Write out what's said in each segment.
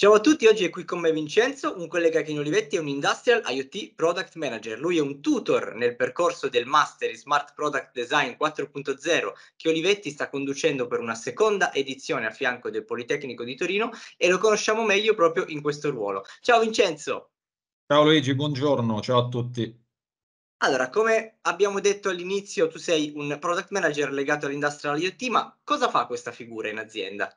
Ciao a tutti, oggi è qui con me Vincenzo, un collega che in Olivetti è un Industrial IoT Product Manager. Lui è un tutor nel percorso del Master in Smart Product Design 4.0 che Olivetti sta conducendo per una seconda edizione a fianco del Politecnico di Torino e lo conosciamo meglio proprio in questo ruolo. Ciao Vincenzo! Ciao Luigi, buongiorno, ciao a tutti. Allora, come abbiamo detto all'inizio, tu sei un product manager legato all'industrial IoT, ma cosa fa questa figura in azienda?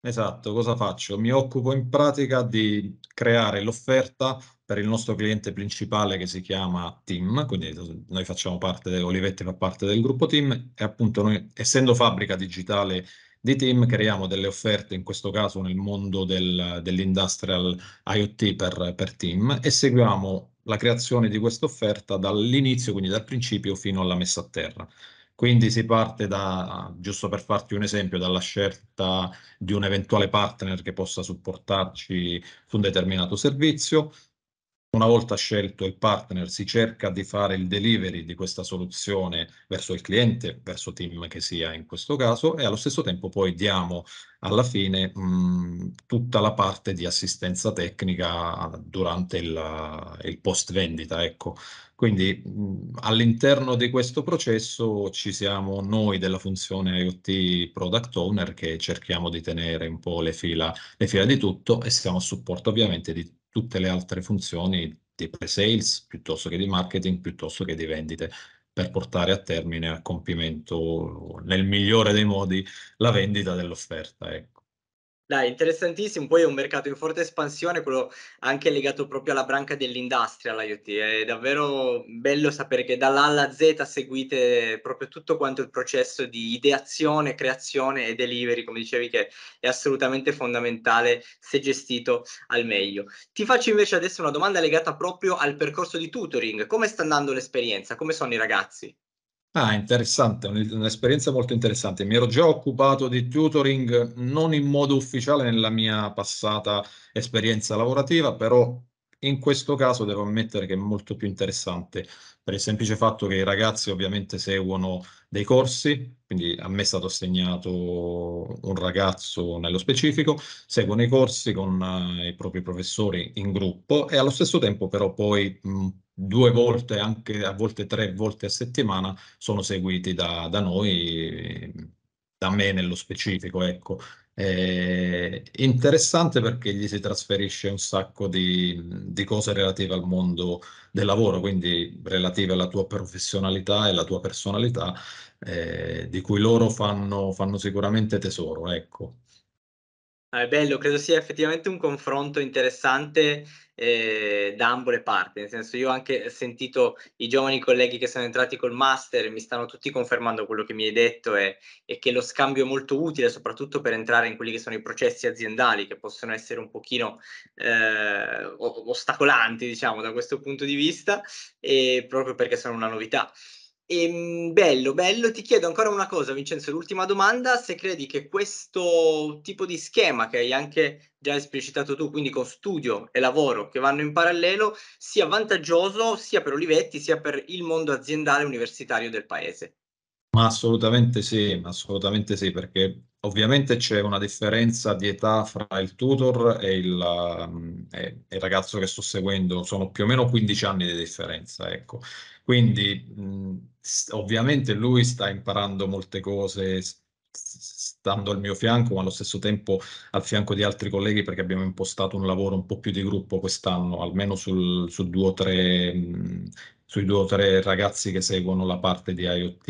Esatto, cosa faccio? Mi occupo in pratica di creare l'offerta per il nostro cliente principale che si chiama Team, quindi noi facciamo parte, Olivetti fa parte del gruppo Team e appunto noi, essendo fabbrica digitale di Team, creiamo delle offerte, in questo caso nel mondo del, dell'industrial IoT per, per Team e seguiamo la creazione di questa offerta dall'inizio, quindi dal principio fino alla messa a terra. Quindi si parte da, giusto per farti un esempio, dalla scelta di un eventuale partner che possa supportarci su un determinato servizio, una volta scelto il partner si cerca di fare il delivery di questa soluzione verso il cliente, verso team che sia in questo caso e allo stesso tempo poi diamo alla fine mh, mm, tutta la parte di assistenza tecnica durante il, il post vendita. Ecco. Quindi mh, mm, all'interno di questo processo ci siamo noi della funzione IoT Product Owner che cerchiamo di tenere un po' le fila, le fila di tutto e siamo a supporto ovviamente di tutte le altre funzioni di pre-sales piuttosto che di marketing, piuttosto che di vendite, per portare a termine a compimento nel migliore dei modi la vendita dell'offerta. Ecco. Dai, interessantissimo. Poi è un mercato in forte espansione, quello anche legato proprio alla branca dell'industria, l'IoT. È davvero bello sapere che dall'A alla Z seguite proprio tutto quanto il processo di ideazione, creazione e delivery, come dicevi, che è assolutamente fondamentale se gestito al meglio. Ti faccio invece adesso una domanda legata proprio al percorso di tutoring. Come sta andando l'esperienza? Come sono i ragazzi? Ah, interessante, un'esperienza molto interessante. Mi ero già occupato di tutoring non in modo ufficiale nella mia passata esperienza lavorativa, però in questo caso devo ammettere che è molto più interessante per il semplice fatto che i ragazzi ovviamente seguono dei corsi, quindi a me è stato assegnato un ragazzo nello specifico, seguono i corsi con eh, i propri professori in gruppo e allo stesso tempo però poi due volte, anche a volte tre volte a settimana, sono seguiti da, da noi, da me nello specifico, ecco. È eh, interessante perché gli si trasferisce un sacco di, di, cose relative al mondo del lavoro, quindi relative alla tua professionalità e alla tua personalità, eh, di cui loro fanno, fanno sicuramente tesoro, ecco. Ah, è bello, credo sia effettivamente un confronto interessante eh, da ambo le parti, nel senso io ho anche sentito i giovani colleghi che sono entrati col master e mi stanno tutti confermando quello che mi hai detto e, e, che lo scambio è molto utile soprattutto per entrare in quelli che sono i processi aziendali che possono essere un pochino eh, ostacolanti diciamo da questo punto di vista e proprio perché sono una novità. Ehm, bello, bello. Ti chiedo ancora una cosa, Vincenzo, l'ultima domanda, se credi che questo tipo di schema che hai anche già esplicitato tu, quindi con studio e lavoro che vanno in parallelo, sia vantaggioso sia per Olivetti sia per il mondo aziendale universitario del paese. Ma assolutamente sì, assolutamente sì, perché ovviamente c'è una differenza di età fra il tutor e il, mm, e, il ragazzo che sto seguendo, sono più o meno 15 anni di differenza, ecco. Quindi mm, ovviamente lui sta imparando molte cose stando al mio fianco, ma allo stesso tempo al fianco di altri colleghi, perché abbiamo impostato un lavoro un po' più di gruppo quest'anno, almeno sul, su due o tre, sui due o tre ragazzi che seguono la parte di IoT,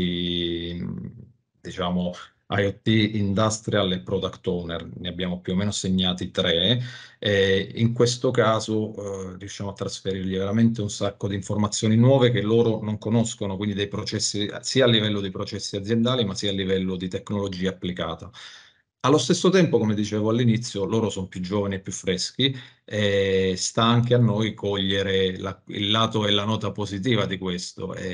diciamo, IoT Industrial e Product Owner, ne abbiamo più o meno segnati tre e in questo caso eh, riusciamo a trasferirgli veramente un sacco di informazioni nuove che loro non conoscono, quindi dei processi sia a livello di processi aziendali ma sia a livello di tecnologia applicata. Allo stesso tempo, come dicevo all'inizio, loro sono più giovani e più freschi, e eh, sta anche a noi cogliere la, il lato e la nota positiva di questo. E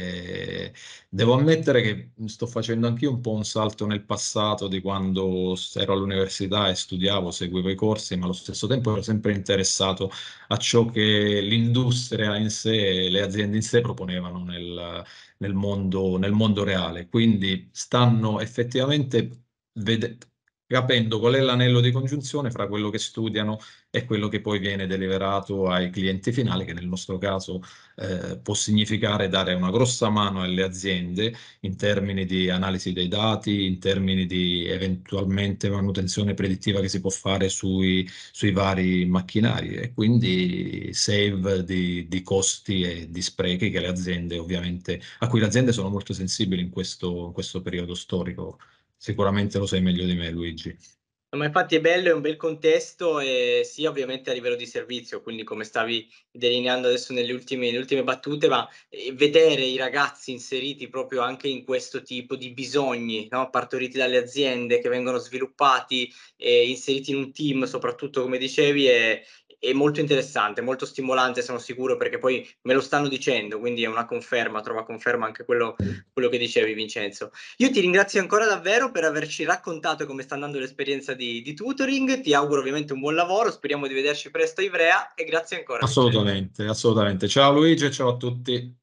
eh, devo ammettere che sto facendo anche io un po' un salto nel passato di quando ero all'università e studiavo, seguivo i corsi, ma allo stesso tempo ero sempre interessato a ciò che l'industria in sé, le aziende in sé proponevano nel, nel, mondo, nel mondo, reale. Quindi stanno effettivamente vedendo capendo qual è l'anello di congiunzione fra quello che studiano e quello che poi viene deliberato ai clienti finali, che nel nostro caso eh, può significare dare una grossa mano alle aziende in termini di analisi dei dati, in termini di eventualmente manutenzione predittiva che si può fare sui, sui vari macchinari e quindi save di, di costi e di sprechi che le aziende ovviamente, a cui le aziende sono molto sensibili in questo, in questo periodo storico sicuramente lo sai meglio di me Luigi. Ma infatti è bello, è un bel contesto e sì, ovviamente a livello di servizio, quindi come stavi delineando adesso nelle ultime, nelle ultime battute, ma eh, vedere i ragazzi inseriti proprio anche in questo tipo di bisogni, no? partoriti dalle aziende che vengono sviluppati e eh, inseriti in un team, soprattutto come dicevi, è, è molto interessante, molto stimolante, sono sicuro, perché poi me lo stanno dicendo, quindi è una conferma, trova conferma anche quello, quello che dicevi Vincenzo. Io ti ringrazio ancora davvero per averci raccontato come sta andando l'esperienza di, di tutoring, ti auguro ovviamente un buon lavoro, speriamo di vederci presto a Ivrea e grazie ancora. Assolutamente, assolutamente. Ciao Luigi e ciao a tutti.